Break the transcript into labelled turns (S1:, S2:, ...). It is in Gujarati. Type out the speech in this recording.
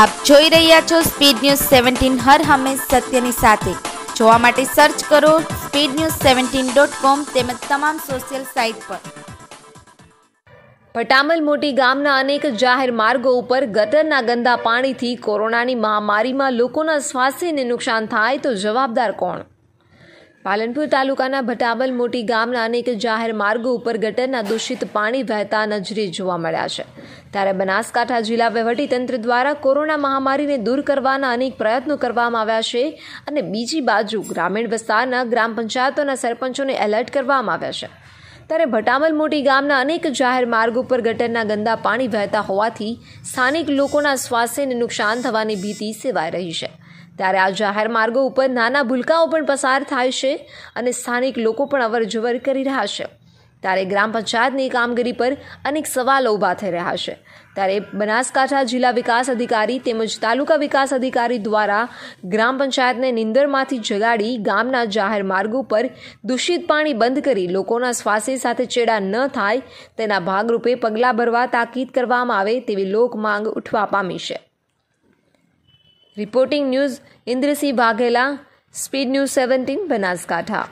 S1: આપ જોઈ રહ્યા છો સ્પીડ ન્યૂઝ સેવન્ટીન હર હંમેશ સત્યની સાથે જોવા માટે સર્ચ કરો speed news seventeen dot com તેમજ તમામ સોશિયલ સાઇટ પર ભટામલ મોટી ગામના અનેક જાહેર માર્ગો ઉપર ગટરના ગંદા પાણીથી કોરોનાની મહામારીમાં લોકોના સ્વાસ્થ્યને નુકસાન થાય તો જવાબદાર કોણ પાલનપુર તાલુકાના ભટામલ મોટી ગામના અનેક જાહેર માર્ગો ઉપર ગટરના દૂષિત પાણી વહેતા નજરે જોવા મળ્યા છે ત્યારે બનાસકાંઠા જિલ્લા વહીવટીતંત્ર દ્વારા કોરોના મહામારીને દૂર કરવાના અનેક પ્રયત્નો કરવામાં આવ્યા છે અને બીજી બાજુ ગ્રામીણ વિસ્તારના ગ્રામ પંચાયતોના સરપંચોને એલર્ટ કરવામાં આવ્યા છે ત્યારે ભટામલ મોટી ગામના અનેક જાહેર માર્ગ ઉપર ગટરના ગંદા પાણી વહેતા હોવાથી સ્થાનિક લોકોના સ્વાસ્થ્યને નુકસાન થવાની ભીતિ સેવાઈ રહી છે ત્યારે આ જાહેર માર્ગો ઉપર નાના ભૂલકાઓ પણ પસાર થાય છે અને સ્થાનિક લોકો પણ અવરજવર કરી રહ્યા છે ત્યારે ગ્રામ પંચાયતની કામગીરી પર અનેક સવાલો ઊભા થઈ રહ્યા છે ત્યારે બનાસકાંઠા જિલ્લા વિકાસ અધિકારી તેમજ તાલુકા વિકાસ અધિકારી દ્વારા ગ્રામ પંચાયતને નિંદરમાંથી જગાડી ગામના જાહેર માર્ગો પર દૂષિત પાણી બંધ કરી લોકોના સ્વાસ્થ્ય સાથે ચેડા ન થાય તેના ભાગરૂપે પગલાં ભરવા તાકીદ કરવામાં આવે તેવી લોકમાંગ ઉઠવા પામી છે reporting news Indrasinh Vaghela speed news seventeen Banaskantha